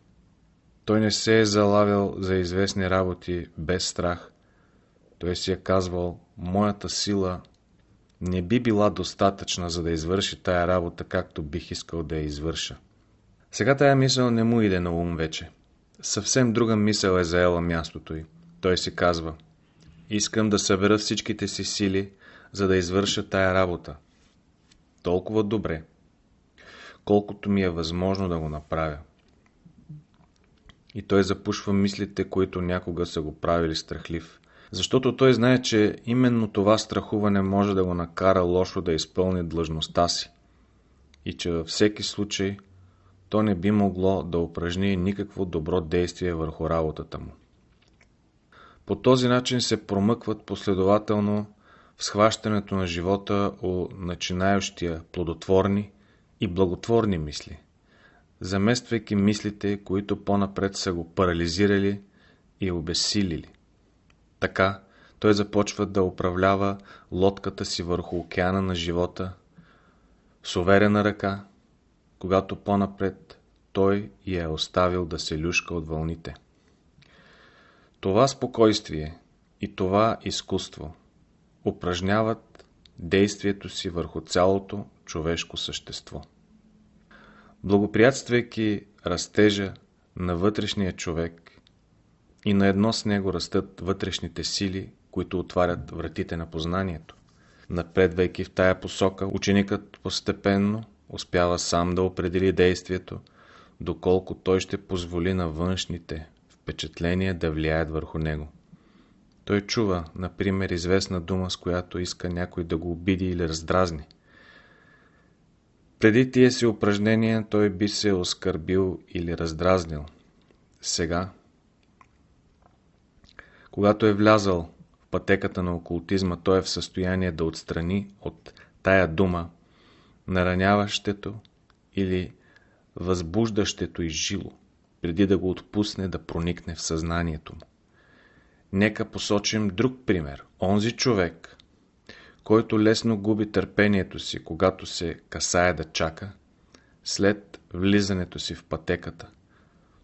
той не се е залавял за известни работи без страх. Той си е казвал, моята сила не би била достатъчна, за да извърши тая работа, както бих искал да я извърша. Сега тая мисъл не му иде на ум вече. Съвсем друга мисъл е заела мястото й. Той си казва Искам да събера всичките си сили, за да извърша тая работа. Толкова добре, колкото ми е възможно да го направя. И той запушва мислите, които някога са го правили страхлив. Защото той знае, че именно това страхуване може да го накара лошо да изпълни длъжността си. И че във всеки случай то не би могло да упражни никакво добро действие върху работата му. По този начин се промъкват последователно в схващането на живота у начинающия плодотворни и благотворни мисли, замествайки мислите, които по-напред са го парализирали и обесилили. Така той започва да управлява лодката си върху океана на живота с уверена ръка, когато по-напред той я е оставил да се люшка от вълните. Това спокойствие и това изкуство упражняват действието си върху цялото човешко същество. Благоприятствайки растежа на вътрешния човек и на едно с него растат вътрешните сили, които отварят вратите на познанието. Напредвайки в тая посока, ученикът постепенно успява сам да определи действието, доколко той ще позволи на външните впечатления да влияят върху него. Той чува, например, известна дума, с която иска някой да го обиди или раздразни. Преди тия си упражнения той би се оскърбил или раздразнил. Сега, когато е влязал в пътеката на окултизма, той е в състояние да отстрани от тая дума нараняващето или възбуждащето изжило, преди да го отпусне да проникне в съзнанието му. Нека посочим друг пример. Онзи човек, който лесно губи търпението си, когато се касае да чака, след влизането си в пътеката,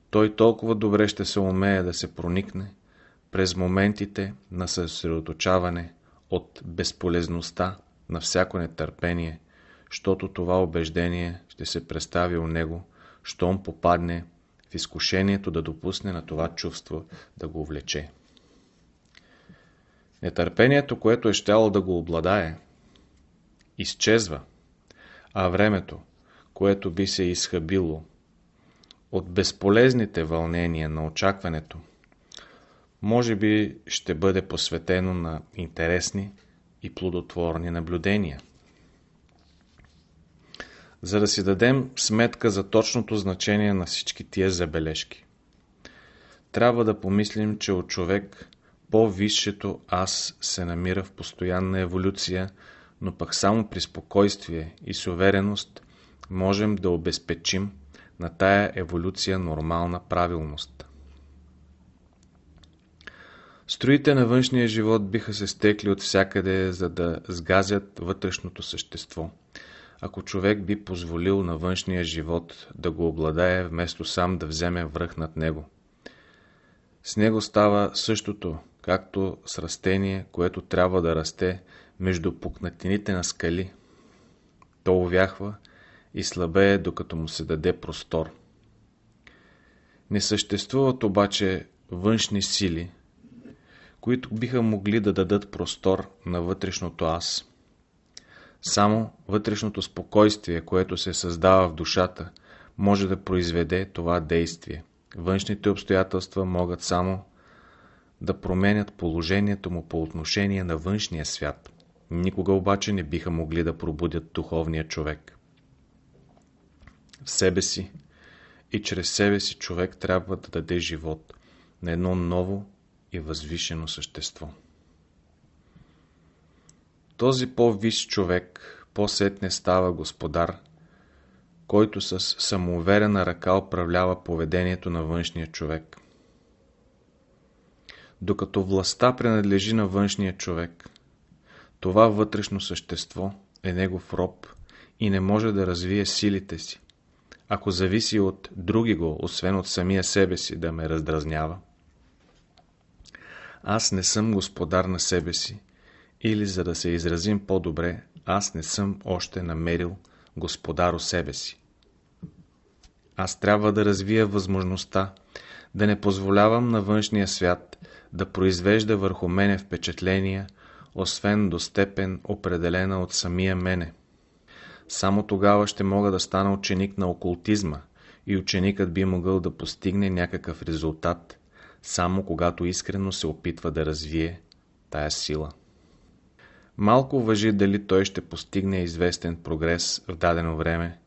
той толкова добре ще се умее да се проникне през моментите на съсредоточаване от безполезността на всяко нетърпение – щото това убеждение ще се представи у него, щом попадне в изкушението да допусне на това чувство да го увлече. Нетърпението, което е щяло да го обладае, изчезва, а времето, което би се изхъбило от безполезните вълнения на очакването, може би ще бъде посветено на интересни и плодотворни наблюдения – за да си дадем сметка за точното значение на всички тия забележки. Трябва да помислим, че от човек по-висшето аз се намира в постоянна еволюция, но пък само при спокойствие и с увереност можем да обезпечим на тая еволюция нормална правилност. Строите на външния живот биха се стекли от всякъде, за да сгазят вътрешното същество – ако човек би позволил на външния живот да го обладае, вместо сам да вземе връх над него. С него става същото, както с растение, което трябва да расте между пукнатините на скали. То увяхва и слабее, докато му се даде простор. Не съществуват обаче външни сили, които биха могли да дадат простор на вътрешното аз – само вътрешното спокойствие, което се създава в душата, може да произведе това действие. Външните обстоятелства могат само да променят положението му по отношение на външния свят. Никога обаче не биха могли да пробудят духовния човек. В себе си и чрез себе си човек трябва да даде живот на едно ново и възвишено същество. Този по вис човек по-сетне става господар, който с самоуверена ръка управлява поведението на външния човек. Докато властта принадлежи на външния човек, това вътрешно същество е негов роб и не може да развие силите си. Ако зависи от други го, освен от самия себе си, да ме раздразнява. Аз не съм господар на себе си, или за да се изразим по-добре, аз не съм още намерил господаро себе си. Аз трябва да развия възможността да не позволявам на външния свят да произвежда върху мене впечатления, освен до степен определена от самия мене. Само тогава ще мога да стана ученик на окултизма и ученикът би могъл да постигне някакъв резултат, само когато искрено се опитва да развие тая сила. Малко въжи дали той ще постигне известен прогрес в дадено време.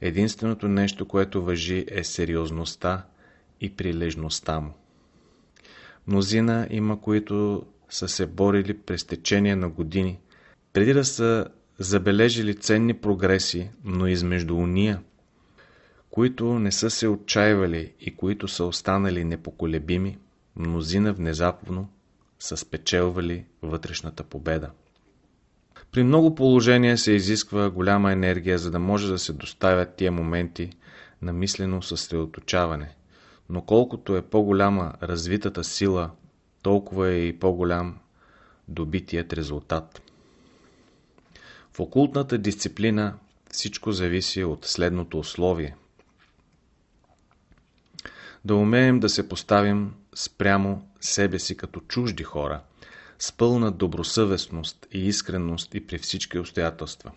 Единственото нещо, което въжи е сериозността и прилежността му. Мнозина има, които са се борили през течение на години, преди да са забележили ценни прогреси, но измежду уния, които не са се отчаивали и които са останали непоколебими, мнозина внезапно са спечелвали вътрешната победа. При много положения се изисква голяма енергия, за да може да се доставят тия моменти на мислено съсредоточаване. Но колкото е по-голяма развитата сила, толкова е и по-голям добитият резултат. В окултната дисциплина всичко зависи от следното условие. Да умеем да се поставим спрямо себе си като чужди хора – с пълна добросъвестност и искреност и при всички обстоятелства.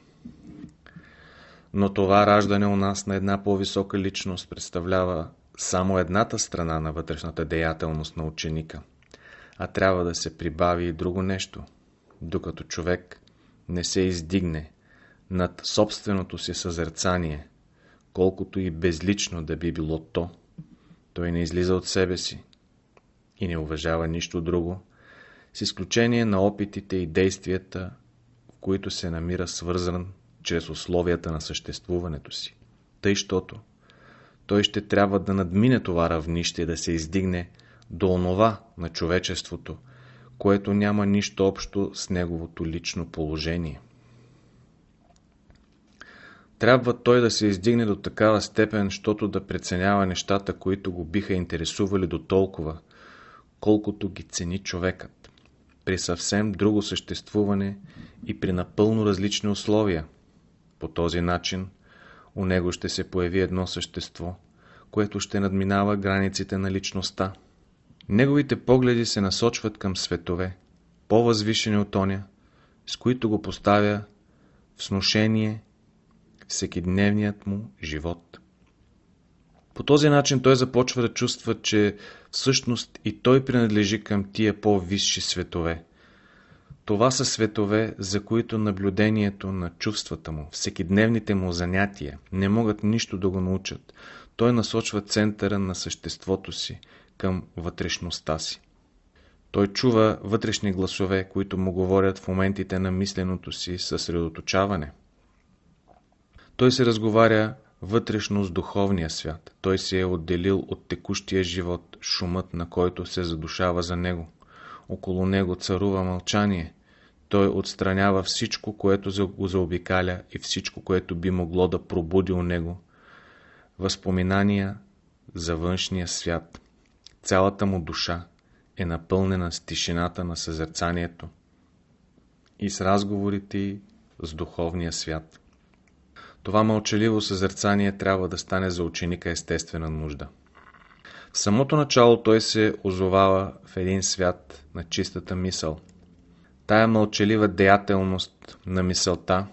Но това раждане у нас на една по-висока личност представлява само едната страна на вътрешната деятелност на ученика, а трябва да се прибави и друго нещо, докато човек не се издигне над собственото си съзерцание, колкото и безлично да би било то, той не излиза от себе си и не уважава нищо друго, с изключение на опитите и действията, в които се намира свързан чрез условията на съществуването си. Тъй, щото той ще трябва да надмине това равнище и да се издигне до онова на човечеството, което няма нищо общо с неговото лично положение. Трябва той да се издигне до такава степен, щото да преценява нещата, които го биха интересували до толкова, колкото ги цени човекът при съвсем друго съществуване и при напълно различни условия. По този начин у него ще се появи едно същество, което ще надминава границите на личността. Неговите погледи се насочват към светове, по-възвишени от оня, с които го поставя в сношение всекидневният му живот. По този начин той започва да чувства, че всъщност и той принадлежи към тия по-висши светове. Това са светове, за които наблюдението на чувствата му, всекидневните му занятия не могат нищо да го научат. Той насочва центъра на съществото си към вътрешността си. Той чува вътрешни гласове, които му говорят в моментите на мисленото си съсредоточаване. Той се разговаря вътрешно с духовния свят. Той се е отделил от текущия живот, шумът на който се задушава за него. Около него царува мълчание. Той отстранява всичко, което го заобикаля и всичко, което би могло да пробуди у него. Възпоминания за външния свят. Цялата му душа е напълнена с тишината на съзерцанието и с разговорите с духовния свят. Това мълчаливо съзерцание трябва да стане за ученика естествена нужда. В самото начало той се озовава в един свят на чистата мисъл. Тая мълчалива деятелност на мисълта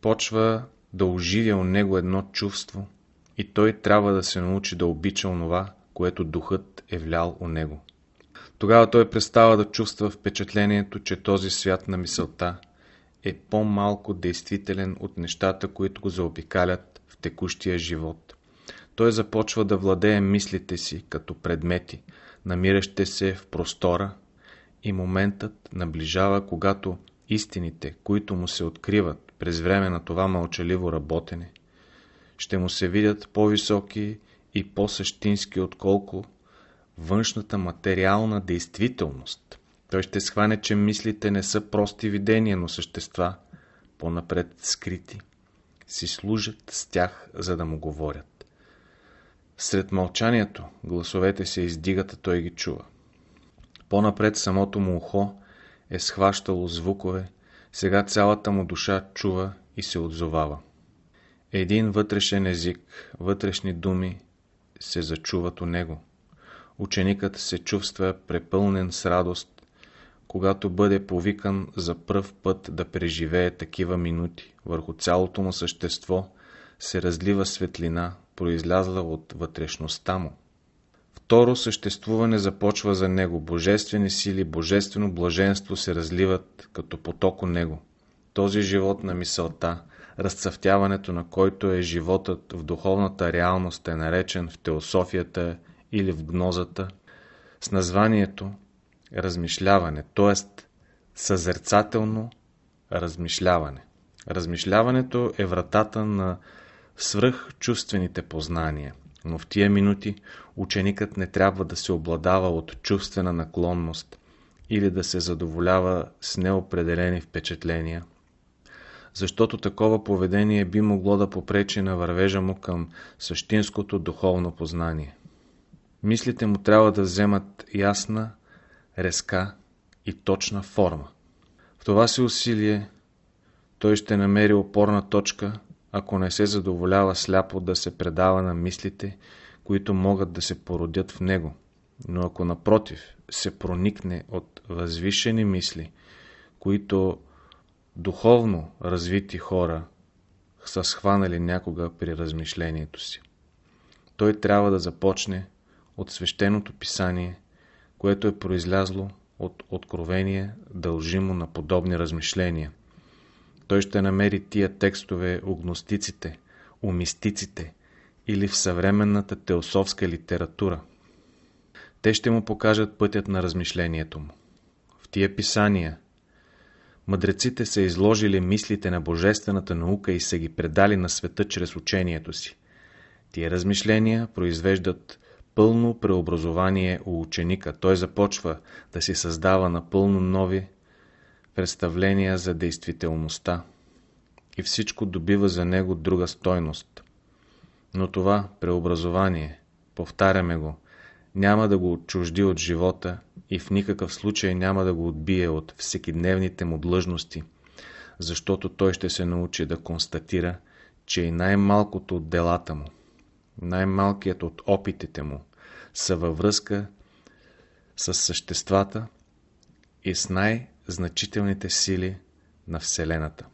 почва да оживя у него едно чувство и той трябва да се научи да обича онова, което духът е влял у него. Тогава той престава да чувства впечатлението, че този свят на мисълта – е по-малко действителен от нещата, които го заобикалят в текущия живот. Той започва да владее мислите си като предмети, намиращи се в простора и моментът наближава, когато истините, които му се откриват през време на това мълчаливо работене, ще му се видят по-високи и по-същински, отколко външната материална действителност – той ще схване, че мислите не са прости видения, но същества, по-напред скрити, си служат с тях, за да му говорят. Сред мълчанието гласовете се издигат, а той ги чува. По-напред самото му ухо е схващало звукове, сега цялата му душа чува и се отзовава. Един вътрешен език, вътрешни думи се зачуват у него. Ученикът се чувства препълнен с радост когато бъде повикан за пръв път да преживее такива минути, върху цялото му същество се разлива светлина, произлязла от вътрешността му. Второ съществуване започва за него, божествени сили, божествено блаженство се разливат като поток у него. Този живот на мисълта, разцъфтяването на който е животът в духовната реалност е наречен в теософията или в гнозата с названието размишляване, т.е. съзерцателно размишляване. Размишляването е вратата на свръхчувствените познания, но в тия минути ученикът не трябва да се обладава от чувствена наклонност или да се задоволява с неопределени впечатления, защото такова поведение би могло да попречи на вървежа му към същинското духовно познание. Мислите му трябва да вземат ясна, резка и точна форма. В това си усилие той ще намери опорна точка, ако не се задоволява сляпо да се предава на мислите, които могат да се породят в него. Но ако напротив се проникне от възвишени мисли, които духовно развити хора са схванали някога при размишлението си. Той трябва да започне от свещеното писание което е произлязло от откровение, дължимо на подобни размишления. Той ще намери тия текстове у гностиците, у мистиците или в съвременната теософска литература. Те ще му покажат пътят на размишлението му. В тия писания мъдреците са изложили мислите на божествената наука и са ги предали на света чрез учението си. Тия размишления произвеждат пълно преобразование у ученика. Той започва да си създава напълно нови представления за действителността и всичко добива за него друга стойност. Но това преобразование, повтаряме го, няма да го отчужди от живота и в никакъв случай няма да го отбие от всекидневните му длъжности, защото той ще се научи да констатира, че и най-малкото от делата му – най-малкият от опитите му, са във връзка с съществата и с най-значителните сили на Вселената.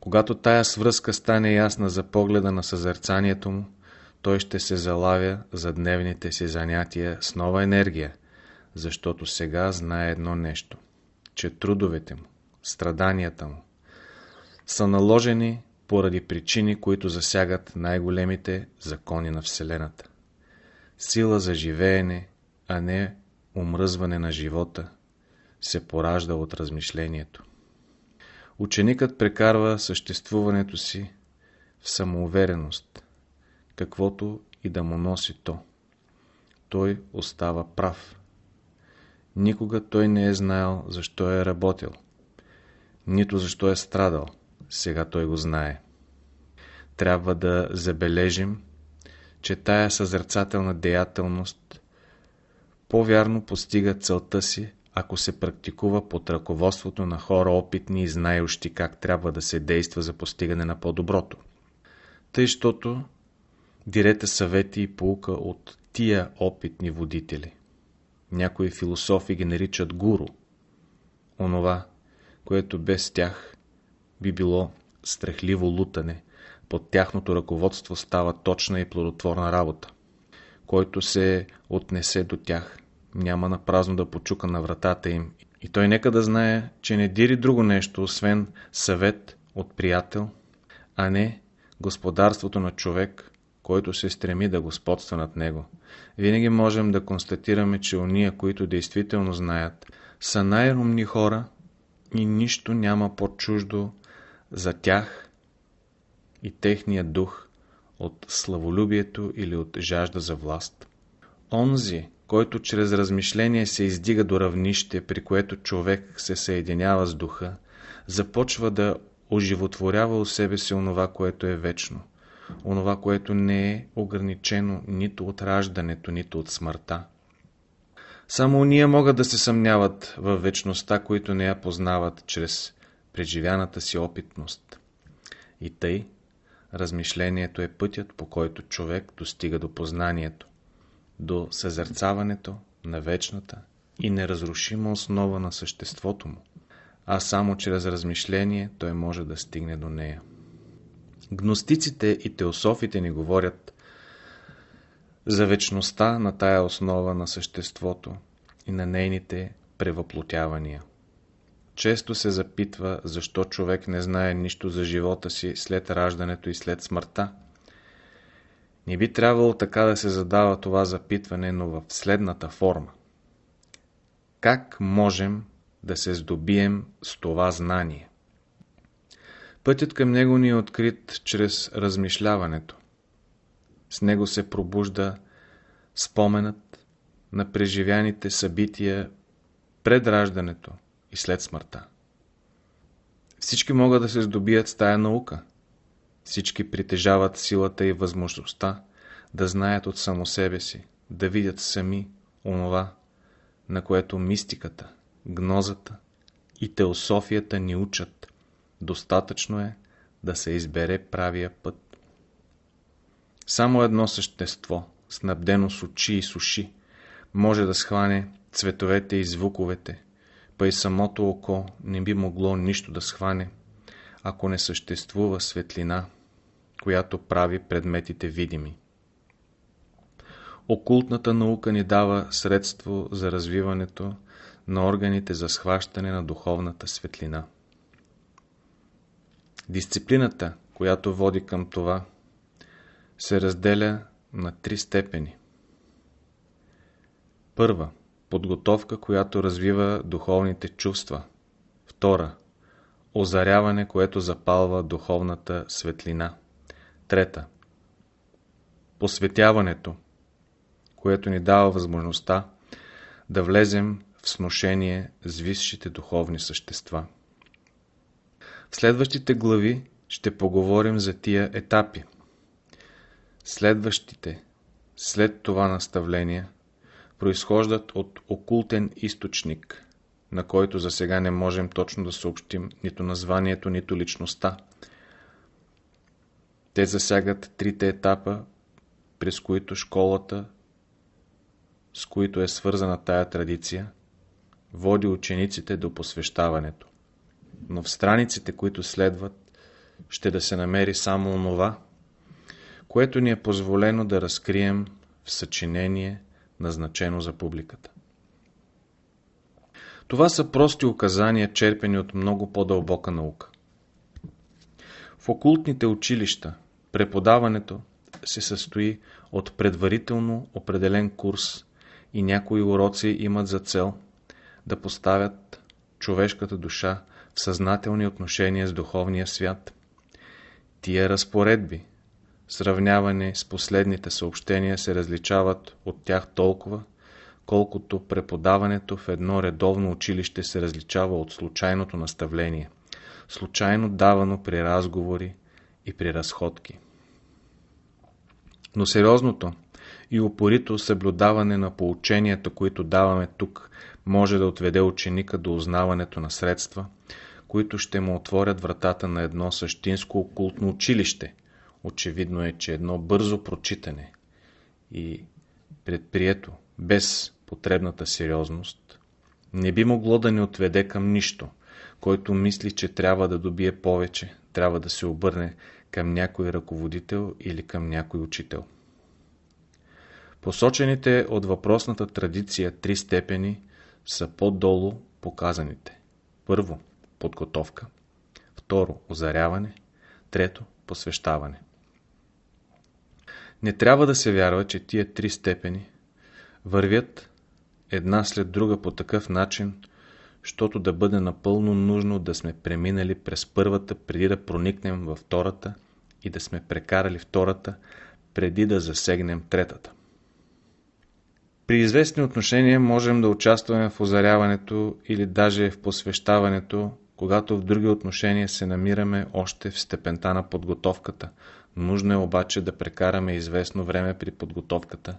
Когато тая свръзка стане ясна за погледа на съзерцанието му, той ще се залавя за дневните си занятия с нова енергия, защото сега знае едно нещо, че трудовете му, страданията му, са наложени поради причини, които засягат най-големите закони на Вселената. Сила за живеене, а не умръзване на живота, се поражда от размишлението. Ученикът прекарва съществуването си в самоувереност, каквото и да му носи то. Той остава прав. Никога той не е знаел защо е работил, нито защо е страдал. Сега той го знае. Трябва да забележим, че тая съзерцателна деятелност по-вярно постига целта си, ако се практикува под ръководството на хора опитни и знаещи как трябва да се действа за постигане на по-доброто. Тъй, щото дирете съвети и полука от тия опитни водители. Някои философи ги наричат гуру. Онова, което без тях би било страхливо лутане. Под тяхното ръководство става точна и плодотворна работа. Който се отнесе до тях, няма на празно да почука на вратата им. И той нека да знае, че не дири друго нещо, освен съвет от приятел, а не господарството на човек, който се стреми да господства над него. Винаги можем да констатираме, че уния, които действително знаят, са най-умни хора и нищо няма по-чуждо за тях и техния дух от славолюбието или от жажда за власт. Онзи, който чрез размишление се издига до равнище, при което човек се съединява с духа, започва да оживотворява у себе си онова, което е вечно, онова, което не е ограничено нито от раждането, нито от смъртта. Само уния могат да се съмняват във вечността, които не я познават чрез преживяната си опитност. И тъй, размишлението е пътят, по който човек достига до познанието, до съзерцаването на вечната и неразрушима основа на съществото му, а само чрез размишление той може да стигне до нея. Гностиците и теософите ни говорят за вечността на тая основа на съществото и на нейните превъплотявания – често се запитва, защо човек не знае нищо за живота си след раждането и след смъртта. Не би трябвало така да се задава това запитване, но в следната форма. Как можем да се здобием с това знание? Пътят към него ни е открит чрез размишляването. С него се пробужда споменът на преживяните събития пред раждането, и след смъртта. Всички могат да се здобият с тая наука. Всички притежават силата и възможността да знаят от само себе си, да видят сами онова, на което мистиката, гнозата и теософията ни учат. Достатъчно е да се избере правия път. Само едно същество, снабдено с очи и с уши, може да схване цветовете и звуковете, Па и самото око не би могло нищо да схване, ако не съществува светлина, която прави предметите видими. Окултната наука ни дава средство за развиването на органите за схващане на духовната светлина. Дисциплината, която води към това, се разделя на три степени. Първа – Подготовка, която развива духовните чувства. Втора. Озаряване, което запалва духовната светлина. Трета. Посветяването, което ни дава възможността да влезем в сношение с висшите духовни същества. В следващите глави ще поговорим за тия етапи. Следващите, след това наставление, произхождат от окултен източник, на който за сега не можем точно да съобщим нито названието, нито личността. Те засягат трите етапа, през които школата, с които е свързана тая традиция, води учениците до посвещаването. Но в страниците, които следват, ще да се намери само онова, което ни е позволено да разкрием в съчинение назначено за публиката. Това са прости указания, черпени от много по-дълбока наука. В окултните училища преподаването се състои от предварително определен курс и някои уроци имат за цел да поставят човешката душа в съзнателни отношения с духовния свят. Тия разпоредби – сравнявани с последните съобщения, се различават от тях толкова, колкото преподаването в едно редовно училище се различава от случайното наставление, случайно давано при разговори и при разходки. Но сериозното и упорито съблюдаване на поученията, които даваме тук, може да отведе ученика до узнаването на средства, които ще му отворят вратата на едно същинско окултно училище – Очевидно е, че едно бързо прочитане и предприето без потребната сериозност не би могло да ни отведе към нищо, който мисли, че трябва да добие повече, трябва да се обърне към някой ръководител или към някой учител. Посочените от въпросната традиция три степени са по-долу показаните. Първо – подготовка. Второ – озаряване. Трето – посвещаване. Не трябва да се вярва, че тия три степени вървят една след друга по такъв начин, защото да бъде напълно нужно да сме преминали през първата, преди да проникнем във втората и да сме прекарали втората, преди да засегнем третата. При известни отношения можем да участваме в озаряването или даже в посвещаването, когато в други отношения се намираме още в степента на подготовката, Нужно е обаче да прекараме известно време при подготовката,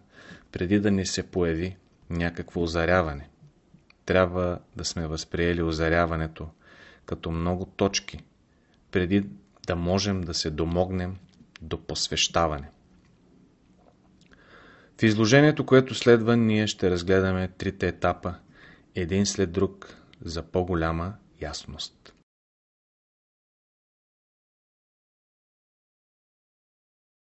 преди да ни се появи някакво озаряване. Трябва да сме възприели озаряването като много точки, преди да можем да се домогнем до посвещаване. В изложението, което следва, ние ще разгледаме трите етапа, един след друг, за по-голяма ясност.